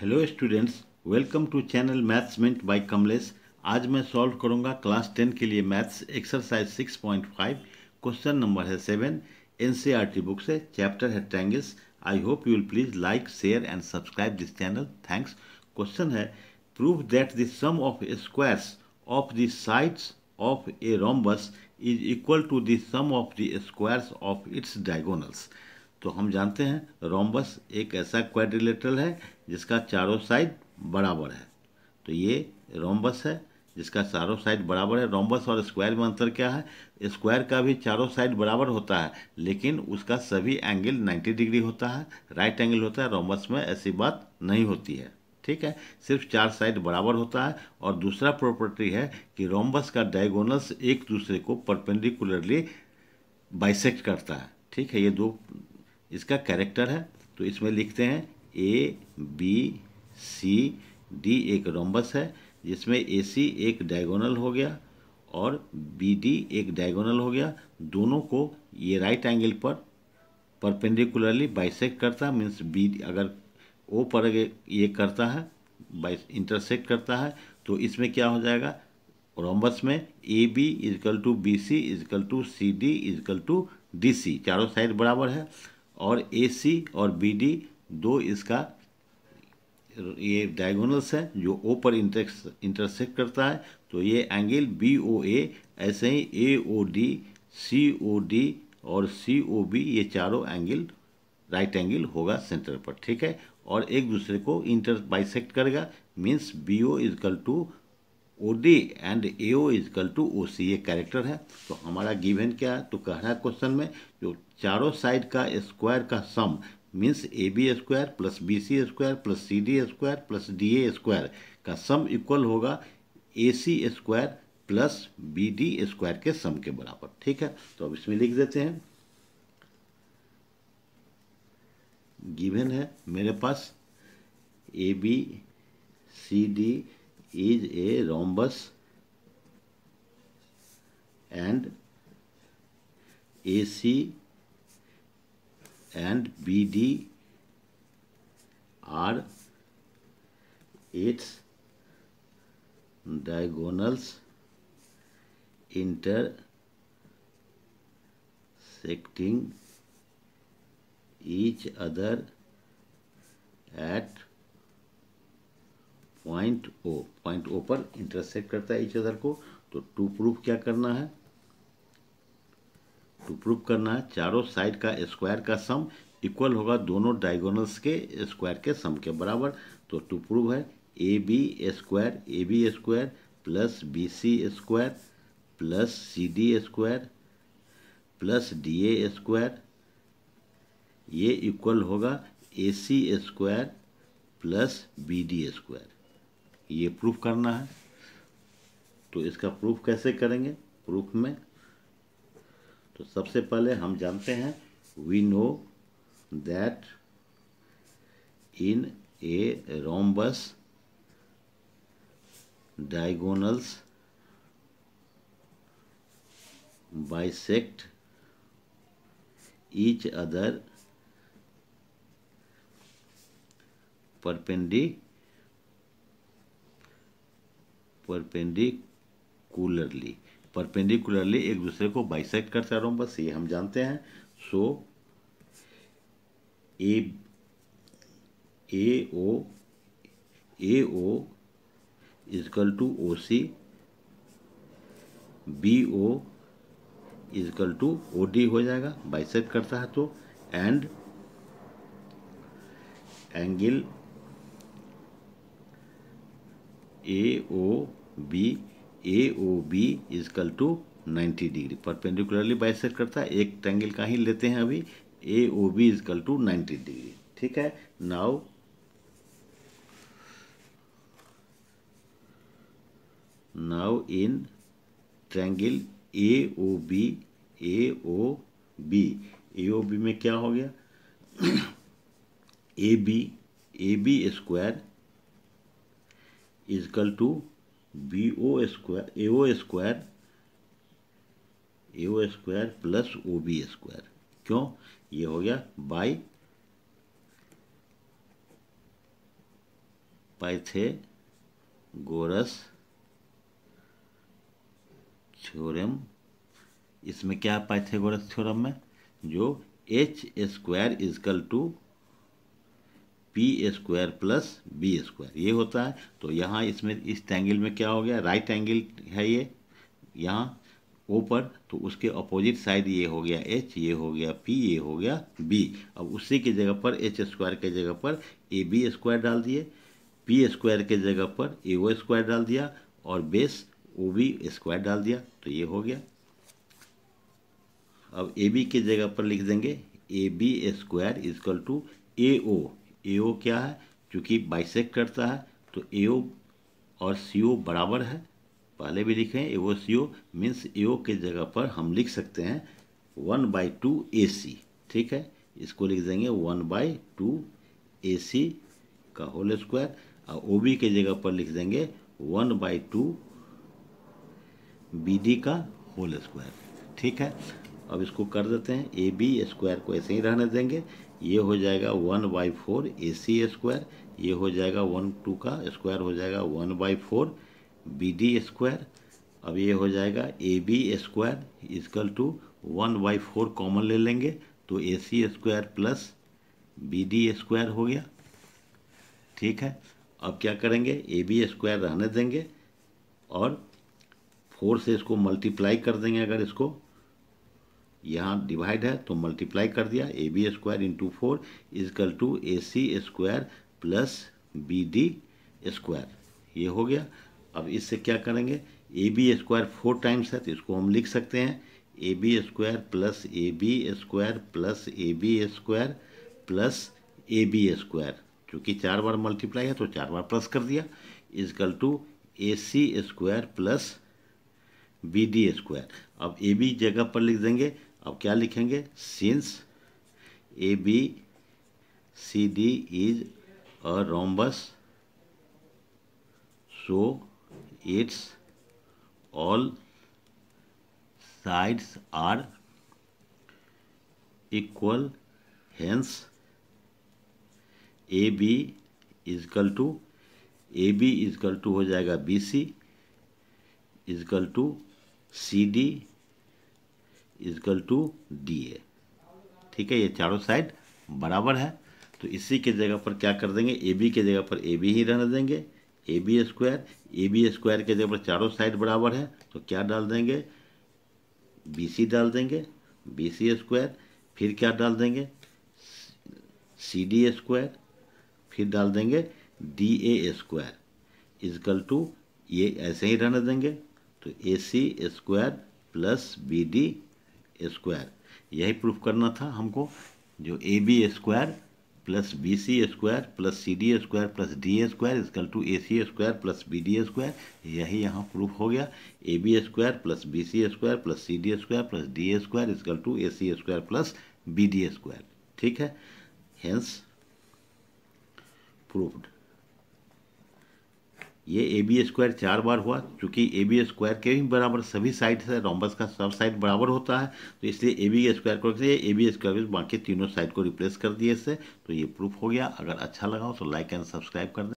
hello students welcome to channel Maths Mint by Kamlesh आज मैं solve करूंगा क्लास टेन के लिए maths exercise five question number है सेवन एनसीईआरटी बुक से चैप्टर है triangles I hope you will please like share and subscribe this channel thanks question है prove that the sum of squares of the sides of a rhombus is equal to the sum of the squares of its diagonals तो हम जानते हैं rhombus एक ऐसा quadrilateral है जिसका चारों साइड बराबर है तो ये रोम्बस है जिसका चारों साइड बराबर है रोम्बस और स्क्वायर में अंतर क्या है स्क्वायर का भी चारों साइड बराबर होता है लेकिन उसका सभी एंगल 90 डिग्री होता है राइट एंगल होता है रोम्बस में ऐसी बात नहीं होती है ठीक है सिर्फ चार साइड बराबर होता है और दूसरा प्रॉपर्टी है कि रोम्बस का डायगोनस एक दूसरे को परपेंडिकुलरली बाइसेक्ट करता है ठीक है ये दो इसका कैरेक्टर है तो इसमें लिखते हैं ए बी सी डी एक रोम्बस है जिसमें ए सी एक डायगोनल हो गया और बी डी एक डायगोनल हो गया दोनों को ये राइट एंगल पर परपेंडिकुलरली बाइसेक करता मीन्स बी अगर ओ पर ये करता है इंटरसेक्ट करता है तो इसमें क्या हो जाएगा रोम्बस में A B is equal to B C is equal to C D is equal to D C चारों साइड बराबर है और ए सी और बी डी दो इसका ये डायगोनल्स है जो ओ पर इंटरसेक्ट करता है तो ये एंगल बी ओ ए ऐसे ही ए O D C O D और सी ओ बी ये चारों एंगल राइट एंगल होगा सेंटर पर ठीक है और एक दूसरे को इंटर बाइसेक्ट करेगा means B O is equal to O D and A O is equal to O C A character है तो हमारा गिवन क्या है तो कह रहा है क्वेश्चन में जो चारों साइड का स्क्वायर का sum means A B square plus B C square plus C D square plus D A square का सम इक्वल होगा A C square plus B D square के सम के बराबर ठीक है तो अब इसमें लिख देते हैं गिवन है मेरे पास A B C D is a rhombus and AC and BD are its diagonals inter intersecting each other point O point O पर इंटरसेक्ट करता है इच अदर को तो टू प्रूफ क्या करना है टू प्रूफ करना है चारों साइड का स्क्वायर का सम इक्वल होगा दोनों डायगोनल्स के स्क्वायर के सम के बराबर तो टू प्रूफ है A B square A B square plus B C square plus C D square plus D A square ये इक्वल होगा A C square plus B D square ये proof करना है तो इसका प्रूफ कैसे करेंगे प्रूफ में तो सबसे पहले हम जानते हैं we know that in a rhombus diagonals bisect each other perpendi perpendicularly perpendicularly एक दूसरे को बाइसेक्ट करता रहा हूँ बस ये हम जानते हैं so A A O A O is equal to O C B O is equal to O D हो जाएगा बाइसेक्ट करता है तो and angle A O B A O B is equal to ninety degree perpendicularly bisect करता है एक triangle का ही लेते हैं अभी A O B is equal to ninety degree ठीक है now now in triangle A O B A O B A O B में क्या हो गया A B A B square is equal to B O square A O square A O square plus O B square क्यों ये हो गया by पाइथे गोरस theorem इसमें क्या पाइथे गोरस थ्योरम में जो H square is equal to P square plus B square ये होता है तो यहाँ इसमें इस ट्रायंगल में क्या हो गया राइट एंगल है ये यहाँ ऊपर तो उसके अपोजिट साइड ये हो गया एच ये हो गया पी ये हो गया बी अब उसी की जगह पर एच स्क्वायर के जगह पर ए बी स्क्वायर डाल दिए पी स्क्वायर के जगह पर ए ओ स्क्वायर डाल दिया और बेस ओ बी स्क्वायर डाल दिया तो ये हो गया अब ए बी के जगह पर लिख देंगे A B square is equal to A O A O क्या है चूँकि बाइसेक करता है तो ए ओ और सी ओ बराबर है पहले भी लिखें ए ओ सी ओ मीन्स ए ओ के जगह पर हम लिख सकते हैं one by two A C ठीक है इसको लिख देंगे one by two A C का होल स्क्वायर और ओ बी के जगह पर लिख देंगे one by two B D का होल स्क्वायर ठीक है अब इसको कर देते हैं ए बी स्क्वायर को ऐसे ही रहने देंगे ये हो जाएगा one by four A C square ये हो जाएगा वन टू का स्क्वायर हो जाएगा one by four B D square अब ये हो जाएगा A B square is equal to one by four common ले लेंगे तो A C square plus B D square हो गया ठीक है अब क्या करेंगे ए बी स्क्वायर रहने देंगे और फोर से इसको मल्टीप्लाई कर देंगे अगर इसको यहाँ डिवाइड है तो मल्टीप्लाई कर दिया A B square into four is equal to A C square plus B D square ये हो गया अब इससे क्या करेंगे A B square four times है तो इसको हम लिख सकते हैं A B square plus A B square plus A B square plus A B square चूँकि चार बार मल्टीप्लाई है तो चार बार प्लस कर दिया is equal to A C square plus B D square अब ए बी जगह पर लिख देंगे अब क्या लिखेंगे since A B C D is a rhombus so its all sides are equal hence A B is equal to A B is equal to हो जाएगा B C is equal to C D is equal to D A ठीक है ये चारों side बराबर है तो इसी के जगह पर क्या कर देंगे ए बी के जगह पर ए बी ही रहने देंगे A B square A B square के जगह पर चारों साइड बराबर है तो क्या डाल देंगे बी सी डाल देंगे बी सी स्क्वायर फिर क्या डाल देंगे सी डी स्क्वायर फिर डाल देंगे D A square is equal to ये ऐसे ही रहने देंगे तो A C square plus B D square यही प्रूफ करना था हमको जो A B square plus B C square plus C D square plus D square is equal to A C square plus B D square यही यहाँ proof हो गया A B square plus B C square plus C D square plus D square is equal to A C square plus B D square ठीक है hence proofed ये ए B square चार बार हुआ क्योंकि ए बी स्क्वायर के भी बराबर सभी साइड है रोम्बस का सब साइड बराबर होता है तो इसलिए ए बी स्क्वायर को ए बी स्क्वायर बाकी तीनों साइड को रिप्लेस कर दिए इससे तो ये प्रूफ हो गया अगर अच्छा लगा हो तो लाइक एंड सब्सक्राइब कर दें